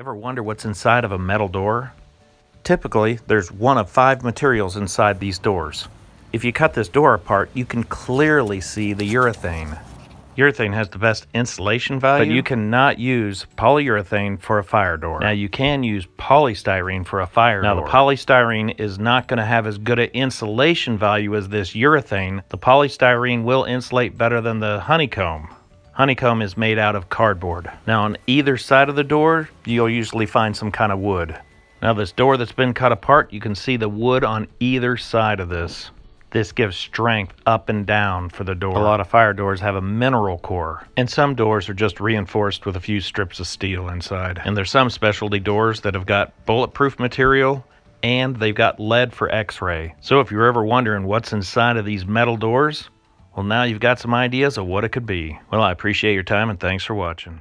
Ever wonder what's inside of a metal door? Typically, there's one of five materials inside these doors. If you cut this door apart, you can clearly see the urethane. Urethane has the best insulation value, but you cannot use polyurethane for a fire door. Now, you can use polystyrene for a fire now, door. Now, the polystyrene is not going to have as good an insulation value as this urethane. The polystyrene will insulate better than the honeycomb. Honeycomb is made out of cardboard. Now, on either side of the door, you'll usually find some kind of wood. Now, this door that's been cut apart, you can see the wood on either side of this. This gives strength up and down for the door. A lot of fire doors have a mineral core, and some doors are just reinforced with a few strips of steel inside. And there's some specialty doors that have got bulletproof material and they've got lead for x-ray. So if you're ever wondering what's inside of these metal doors, well, now you've got some ideas of what it could be. Well, I appreciate your time and thanks for watching.